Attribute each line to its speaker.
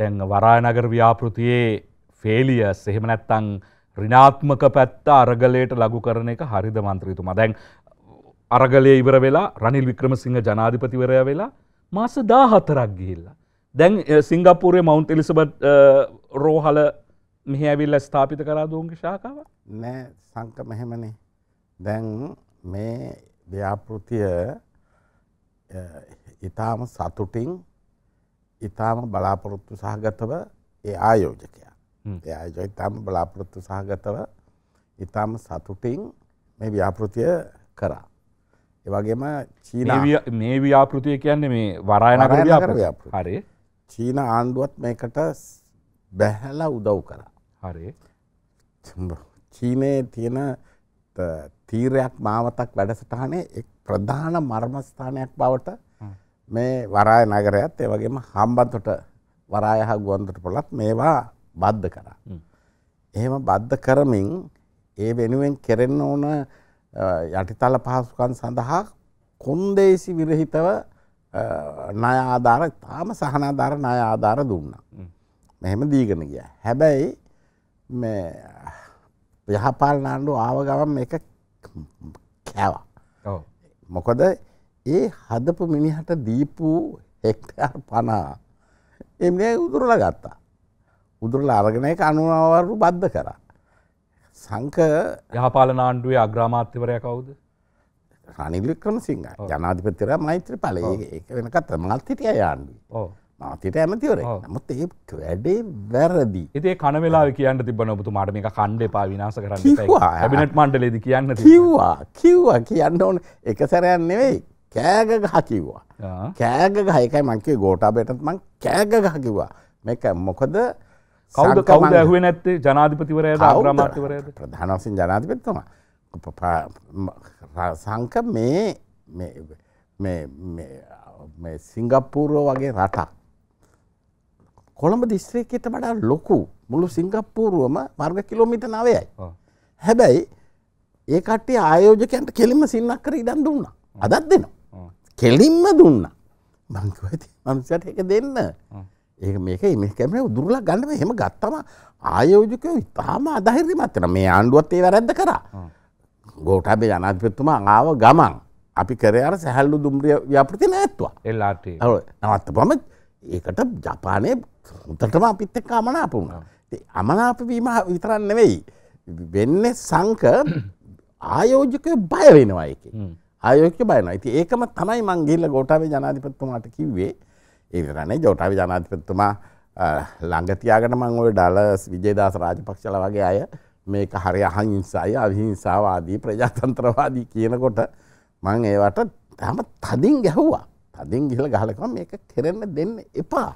Speaker 1: තැන් වරායනගර ව්‍යාපෘතියේ ෆේලියස් එහෙම නැත්තං රිනාත්මක පැත්ත අරගලයට ලගු කරන එක හරිද මන්ත්‍රීතුමා දැන් අරගලය ඉවර වෙලා රනිල් වික්‍රමසිංහ ජනාධිපතිවරය වෙලා මාස දා හතරක් ගිහිල්ලා. දැන් සිංගපූරේ මවුන්් එලිසබට් රෝහල මෙහ ඇවිල්ල ස්ථාපිත කරා දූන්ගේ ශාකාව
Speaker 2: නෑ සංක මෙහෙමනේ දැන් මේ ව්‍යාපෘතිය ඉතාම සතුටින් ඉතාම බලාපොරොත්තු සහගතව ඒ ආයෝජකයා. ඒ ආයෝජකයා ඉතාම බලාපොරොත්තු සහගතව ඉතාම සතුටින් මේ ව්‍යාපෘතිය කරා. ඒ වගේම චීන
Speaker 1: මේ ව්‍යාපෘතිය කියන්නේ මේ වරායනගර ව්‍යාපෘතිය. හරි.
Speaker 2: චීන ආණ්ඩුවත් මේකට බැහැලා උදව් කරා. හරි. චීනයේ තියෙන තීරයක් මාවතක් වැඩසටහනේ එක් ප්‍රධාන මර්මස්ථානයක් බවට මේ වරාය නගරයත් ඒ වගේම හම්බන්තොට වරාය හා ගුවන්තොටුපළත් මේවා බද්ධ කරා. එහෙම බද්ධ කරමින් ඒ වෙනුවෙන් කෙරෙන්න ඕන යටිතල පහසුකම් සඳහා කොන්දේසි විරහිතව ණය ආධාර තාම සහන ආධාර ණය ආධාර දුන්නා. මෙහෙම දීගෙන ගියා. හැබැයි මේ යහපාලන ආණ්ඩුව ආව ගමන් මේක කෑවා. ඔව්. මොකද ඒ හදපු මිනිහට දීපු හෙක්ටර් පනා එමනේ උදුරල ගත්තා. උදුරල අරගෙනය අනුවවරු බද්ධ කර. සංක
Speaker 1: යහපාල නාණ්ඩුවේ අග්‍රාමාත්‍යවරය කවුද
Speaker 2: රනිල්ලික්‍රම සිංහ ජනාධිපතිර මෛත්‍ර පලේ ඒ වෙන කත මල්තිටය යාන්ඩුව මාතයට ඇමතිවර නමුත් ඒ වැඩේ වැරදි ඒ කනවෙලා කියන්න තිබන ඔබතු මාට මේක කණ්ඩ පා විනාස
Speaker 1: කරන්න ිනට
Speaker 2: මණ්ඩලේද කියන්න කිව්වා කිව්වා කියන්න ඕන එක සැරයන් නෙවෙයි කෑගගහ කිව්වා. කෑගගහ එකයි මංකේ ගෝටාබේටත් මං කෑගගහ කිව්වා. මේක මොකද කවුද කවුද ඇහුවේ
Speaker 1: නැත්තේ ජනාධිපතිවරයාද අග්‍රාමාත්‍යවරයාද?
Speaker 2: ප්‍රධාන වශයෙන් ජනාධිපතිතුමා. සංක මේ මේ මේ මේ සිංගප්පූරුව වගේ රටක්. කොළඹ දිස්ත්‍රික්කයට වඩා ලොකු මුළු සිංගප්පූරුවම වර්ග කිලෝමීටර් 9යි. හැබැයි ඒ කට්ටිය ආයෝජකයන්ට කෙලින්ම සින්නක් කර ඉඩම් දුන්නා. අදත් දෙනවා. කෙලින්ම දුන්න මංකව ඇති මනුසයට එක දෙන්න ඒ මේක මේ කැමන දුරලා ගන්නම හෙම ගත්තම ආයෝජකය ඉතාම අදහිරි මත්තන මේ ආණ්ඩුවත් ඒ වැරැද්ද කර ගෝටබේ ජනාධපත්තුමා ආව ගමන් අපි කරයාර සැහැල්ලු දුම්රිය ව්‍යපෘති නැත්වා එල්ලාට නවත්ත පම ඒකට ජපානය උතටම අපිත් එක්ක අමනාපුුණ අමනාපවීම විතරන්න වෙයි වෙන්න සංක ආයෝජකය බය වෙනවා එක ආයෝක්‍ය බයනවා. ඉතින් ඒකම තමයි මං ගිහිල්ලා ගෝඨාභය ජනාධිපතිතුමාට කිව්වේ. ඒ විතර නෙවෙයි ගෝඨාභය ජනාධිපතිතුමා ළඟ තියාගෙන මං ওই ඩලස් විජේදාස රාජපක්ෂලා වගේ අය මේක හරි අහිංසයි අවිහිංසාවාදී ප්‍රජාතන්ත්‍රවාදී කියනකොට මං ඒවට හැම තදින් ගැහුවා. තදින් ගිහිල්ලා ගහලා මේක කෙරෙන්න දෙන්න එපා.